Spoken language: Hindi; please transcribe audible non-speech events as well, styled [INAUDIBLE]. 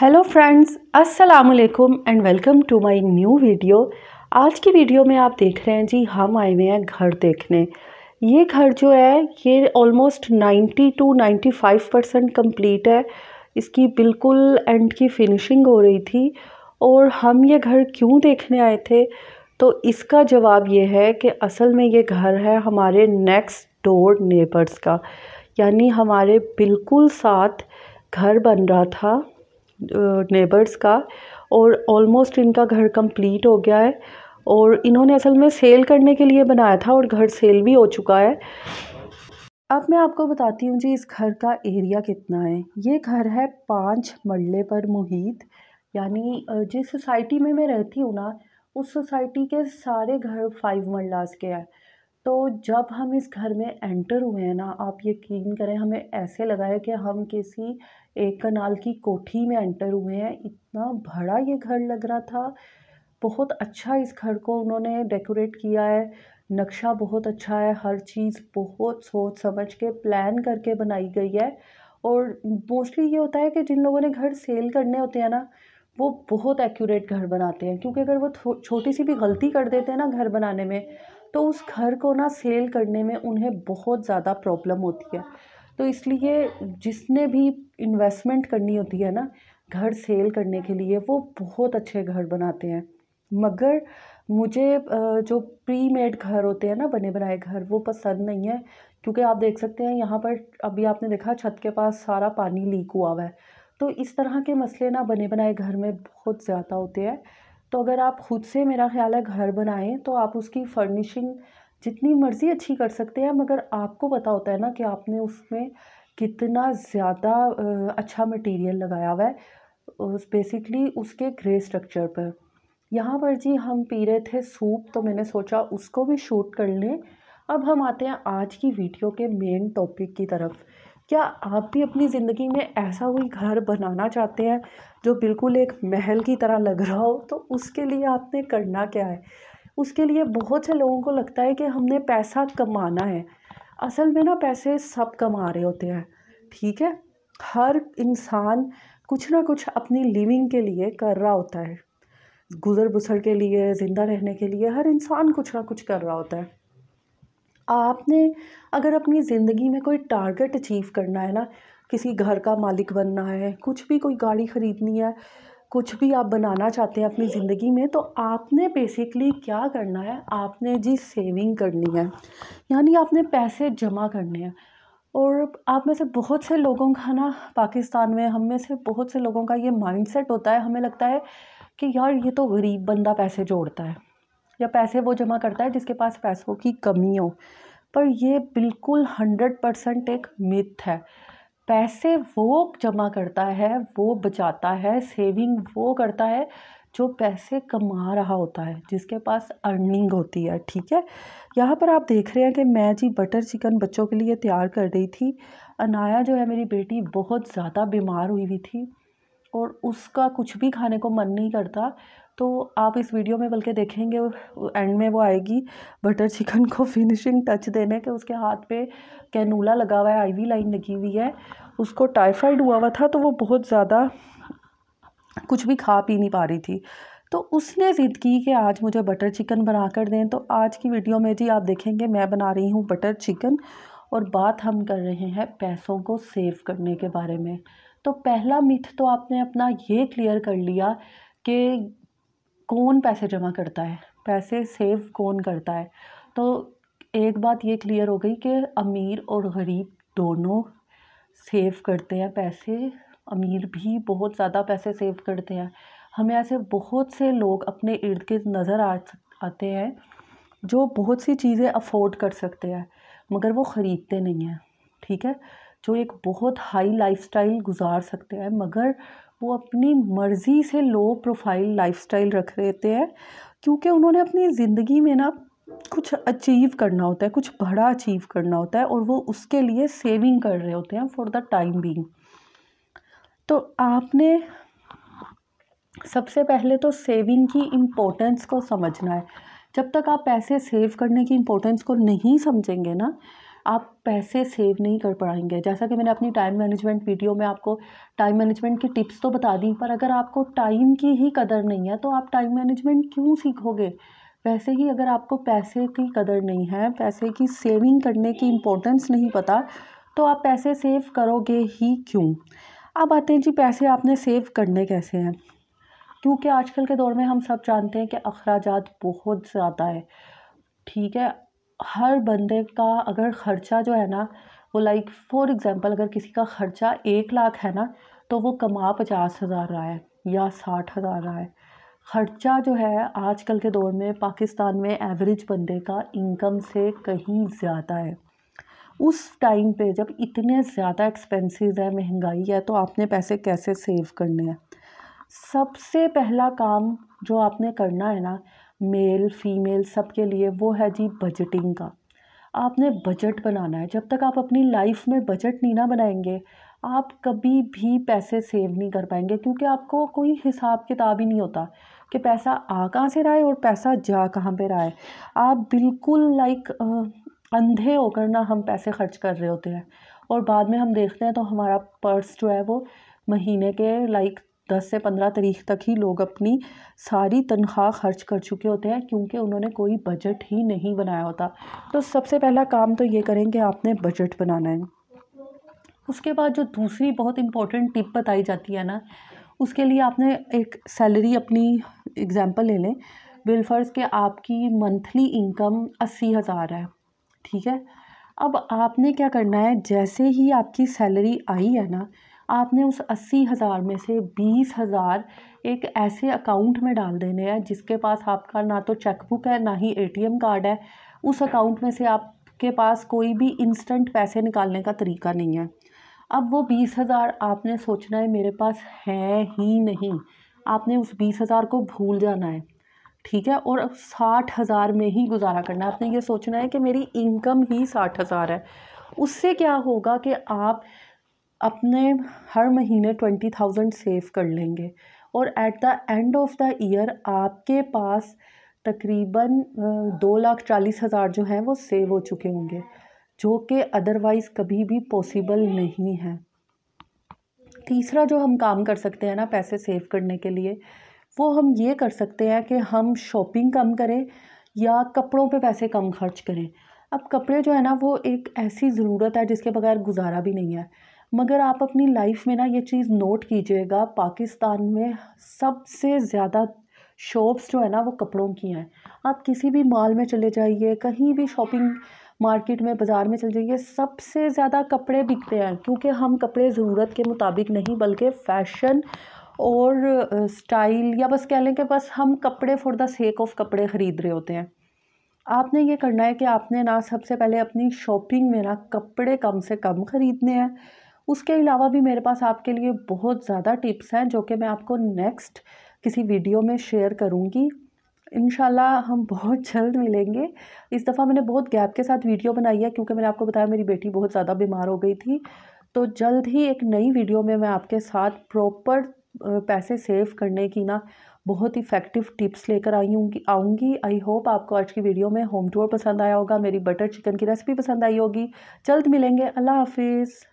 हेलो फ्रेंड्स अस्सलाम वालेकुम and welcome to my new video आज की वीडियो में आप देख रहे हैं जी हम आए हुए हैं घर देखने ये घर जो है ये ऑलमोस्ट 90 टू 95 परसेंट कम्प्लीट है इसकी बिल्कुल एंड की फिनिशिंग हो रही थी और हम ये घर क्यों देखने आए थे तो इसका जवाब ये है कि असल में ये घर है हमारे नेक्स्ट डोर नेबर्स का यानी हमारे बिल्कुल साथ घर बन रहा था नेबर्स का और ऑलमोस्ट इनका घर कंप्लीट हो गया है और इन्होंने असल में सेल करने के लिए बनाया था और घर सेल भी हो चुका है अब मैं आपको बताती हूँ जी इस घर का एरिया कितना है ये घर है पाँच मरले पर मुहित यानी जिस सोसाइटी में मैं रहती हूँ ना उस सोसाइटी के सारे घर फाइव मरलास के हैं तो जब हम इस घर में एंटर हुए हैं ना आप यकीन करें हमें ऐसे लगा है कि हम किसी एक कनाल की कोठी में एंटर हुए हैं इतना बड़ा ये घर लग रहा था बहुत अच्छा इस घर को उन्होंने डेकोरेट किया है नक्शा बहुत अच्छा है हर चीज़ बहुत सोच समझ के प्लान करके बनाई गई है और मोस्टली ये होता है कि जिन लोगों ने घर सेल करने होते हैं ना वो बहुत एक्यूरेट घर बनाते हैं क्योंकि अगर वो छोटी सी भी गलती कर देते हैं ना घर बनाने में तो उस घर को ना सेल करने में उन्हें बहुत ज़्यादा प्रॉब्लम होती है तो इसलिए जिसने भी इन्वेस्टमेंट करनी होती है ना घर सेल करने के लिए वो बहुत अच्छे घर बनाते हैं मगर मुझे जो प्री मेड घर होते हैं ना बने बनाए घर वो पसंद नहीं है क्योंकि आप देख सकते हैं यहाँ पर अभी आपने देखा छत के पास सारा पानी लीक हुआ हुआ है तो इस तरह के मसले ना बने बनाए घर में बहुत ज़्यादा होते हैं तो अगर आप ख़ुद से मेरा ख़्याल है घर बनाएं तो आप उसकी फर्निशिंग जितनी मर्ज़ी अच्छी कर सकते हैं मगर आपको पता होता है ना कि आपने उसमें कितना ज़्यादा अच्छा मटेरियल लगाया हुआ है उस बेसिकली उसके ग्रे स्ट्रक्चर पर यहाँ पर जी हम पी रहे थे सूप तो मैंने सोचा उसको भी शूट कर लें अब हम आते हैं आज की वीडियो के मेन टॉपिक की तरफ क्या आप भी अपनी ज़िंदगी में ऐसा कोई घर बनाना चाहते हैं जो बिल्कुल एक महल की तरह लग रहा हो तो उसके लिए आपने करना क्या है उसके लिए बहुत से लोगों को लगता है कि हमने पैसा कमाना है असल में ना पैसे सब कमा रहे होते हैं ठीक है हर इंसान कुछ ना कुछ अपनी लिविंग के लिए कर रहा होता है गुज़र बुसर के लिए ज़िंदा रहने के लिए हर इंसान कुछ ना कुछ कर रहा होता है आपने अगर अपनी ज़िंदगी में कोई टारगेट अचीव करना है ना किसी घर का मालिक बनना है कुछ भी कोई गाड़ी ख़रीदनी है कुछ भी आप बनाना चाहते हैं अपनी ज़िंदगी में तो आपने बेसिकली क्या करना है आपने जी सेविंग करनी है यानी आपने पैसे जमा करने हैं और आप में से बहुत से लोगों का ना पाकिस्तान में हम में से बहुत से लोगों का ये माइंडसेट होता है हमें लगता है कि यार ये तो गरीब बंदा पैसे जोड़ता है या पैसे वो जमा करता है जिसके पास पैसों की कमी हो पर यह बिल्कुल हंड्रेड परसेंट एक मिथ है पैसे वो जमा करता है वो बचाता है सेविंग वो करता है जो पैसे कमा रहा होता है जिसके पास अर्निंग होती है ठीक है यहाँ पर आप देख रहे हैं कि मैं जी बटर चिकन बच्चों के लिए तैयार कर रही थी अनाया जो है मेरी बेटी बहुत ज़्यादा बीमार हुई हुई थी और उसका कुछ भी खाने को मन नहीं करता तो आप इस वीडियो में बल्कि देखेंगे एंड में वो आएगी बटर चिकन को फिनिशिंग टच देने के उसके हाथ पे कैनूला लगा हुआ है आईवी लाइन लगी हुई है उसको टाइफाइड हुआ हुआ था तो वो बहुत ज़्यादा कुछ भी खा पी नहीं पा रही थी तो उसने ज़िद की कि आज मुझे बटर चिकन बना कर दें तो आज की वीडियो में जी आप देखेंगे मैं बना रही हूँ बटर चिकन और बात हम कर रहे हैं पैसों को सेव करने के बारे में तो पहला मिथ तो आपने अपना ये क्लियर कर लिया कि कौन पैसे जमा करता है पैसे सेव कौन करता है तो एक बात ये क्लियर हो गई कि अमीर और गरीब दोनों सेव करते हैं पैसे अमीर भी बहुत ज़्यादा पैसे सेव करते हैं हमें ऐसे बहुत से लोग अपने इर्द गिर्द नज़र आ आते हैं जो बहुत सी चीज़ें अफोर्ड कर सकते हैं मगर वो ख़रीदते नहीं हैं ठीक है जो एक बहुत हाई लाइफस्टाइल गुजार सकते हैं मगर वो अपनी मर्ज़ी से लो प्रोफाइल लाइफस्टाइल रख लेते हैं क्योंकि उन्होंने अपनी ज़िंदगी में ना कुछ अचीव करना होता है कुछ बड़ा अचीव करना होता है और वो उसके लिए सेविंग कर रहे होते हैं फॉर द टाइम बींग तो आपने सबसे पहले तो सेविंग की इम्पोर्टेंस को समझना है जब तक आप पैसे सेव करने की इम्पोर्टेंस को नहीं समझेंगे ना आप पैसे सेव नहीं कर पाएंगे जैसा कि मैंने अपनी टाइम मैनेजमेंट वीडियो में आपको टाइम मैनेजमेंट की टिप्स तो बता दी पर अगर आपको टाइम की ही कदर नहीं है तो आप टाइम मैनेजमेंट क्यों सीखोगे वैसे ही अगर आपको पैसे की कदर नहीं है पैसे की सेविंग करने की इम्पोर्टेंस नहीं पता तो आप पैसे सेव करोगे ही क्यों अब आते हैं जी पैसे आपने सेव करने कैसे हैं क्योंकि आजकल के दौर में हम सब जानते हैं कि अखराजात बहुत ज़्यादा है ठीक है हर बंदे का अगर ख़र्चा जो है ना वो लाइक फ़ॉर एग्जांपल अगर किसी का ख़र्चा एक लाख है ना तो वो कमा पचास हज़ार रहा है या साठ हज़ार रहा है ख़र्चा जो है आजकल के दौर में पाकिस्तान में एवरेज बंदे का इनकम से कहीं ज़्यादा है उस टाइम पे जब इतने ज़्यादा एक्सपेंसेस है महंगाई है तो आपने पैसे कैसे सेव करने हैं सबसे पहला काम जो आपने करना है ना मेल फीमेल सब के लिए वो है जी बजटिंग का आपने बजट बनाना है जब तक आप अपनी लाइफ में बजट नहीं ना बनाएंगे आप कभी भी पैसे सेव नहीं कर पाएंगे क्योंकि आपको कोई हिसाब किताब ही नहीं होता कि पैसा आ कहाँ से रहा है और पैसा जा कहाँ पे रहा है आप बिल्कुल लाइक अंधे होकर ना हम पैसे खर्च कर रहे होते हैं और बाद में हम देखते हैं तो हमारा पर्स जो है वो महीने के लाइक दस से पंद्रह तारीख तक ही लोग अपनी सारी तनख्वाह खर्च कर चुके होते हैं क्योंकि उन्होंने कोई बजट ही नहीं बनाया होता तो सबसे पहला काम तो ये करें कि आपने बजट बनाना है उसके बाद जो दूसरी बहुत इंपॉर्टेंट टिप बताई जाती है ना उसके लिए आपने एक सैलरी अपनी एग्ज़ाम्पल ले लें बिलफर्स के आपकी मंथली इनकम अस्सी हज़ार है ठीक है अब आपने क्या करना है जैसे ही आपकी सैलरी आई है ना आपने उस अस्सी हज़ार में से बीस हज़ार एक ऐसे अकाउंट में डाल देने हैं जिसके पास आपका ना तो चेकबुक है ना ही एटीएम कार्ड है उस अकाउंट में से आपके पास कोई भी इंस्टेंट पैसे निकालने का तरीका नहीं है अब वो बीस हज़ार आपने सोचना है मेरे पास है ही नहीं आपने उस बीस हज़ार को भूल जाना है ठीक है और साठ हज़ार में ही गुजारा करना है आपने ये सोचना है कि मेरी इनकम ही साठ हज़ार है उससे क्या होगा कि आप अपने हर महीने ट्वेंटी थाउजेंड सेव कर लेंगे और at the end of the year आपके पास तकरीबन दो लाख चालीस हज़ार जो हैं वो सेव हो चुके होंगे जो कि अदरवाइज़ कभी भी पॉसिबल नहीं है तीसरा जो हम काम कर सकते हैं ना पैसे सेव करने के लिए वो हम ये कर सकते हैं कि हम शॉपिंग कम करें या कपड़ों पे पैसे कम खर्च करें अब कपड़े जो है ना वो एक ऐसी ज़रूरत है जिसके बगैर गुजारा भी नहीं है मगर आप अपनी लाइफ में ना ये चीज़ नोट कीजिएगा पाकिस्तान में सबसे ज़्यादा शॉप्स जो है ना वो कपड़ों की हैं आप किसी भी मॉल में चले जाइए कहीं भी शॉपिंग मार्केट में बाज़ार में चले जाइए सबसे ज़्यादा कपड़े बिकते हैं क्योंकि हम कपड़े ज़रूरत के मुताबिक नहीं बल्कि फ़ैशन और स्टाइल या बस कह लें कि बस हम कपड़े फॉर द सेक ऑफ कपड़े ख़रीद रहे होते हैं आपने ये करना है कि आपने ना सबसे पहले अपनी शॉपिंग में ना कपड़े कम से कम ख़रीदने हैं उसके अलावा भी मेरे पास आपके लिए बहुत ज़्यादा टिप्स हैं जो कि मैं आपको नेक्स्ट किसी वीडियो में शेयर करूँगी इन हम बहुत [LAUGHS] जल्द मिलेंगे इस दफ़ा मैंने बहुत गैप के साथ वीडियो बनाई है क्योंकि मैंने आपको बताया मेरी बेटी बहुत ज़्यादा बीमार हो गई थी तो जल्द ही एक नई वीडियो में मैं आपके साथ प्रॉपर पैसे सेव करने की ना बहुत इफ़ेक्टिव टिप्स लेकर आई हूँ आऊँगी आई होप आपको आज की वीडियो में होम टूर पसंद आया होगा मेरी बटर चिकन की रेसिपी पसंद आई होगी जल्द मिलेंगे अल्लाह हाफिज़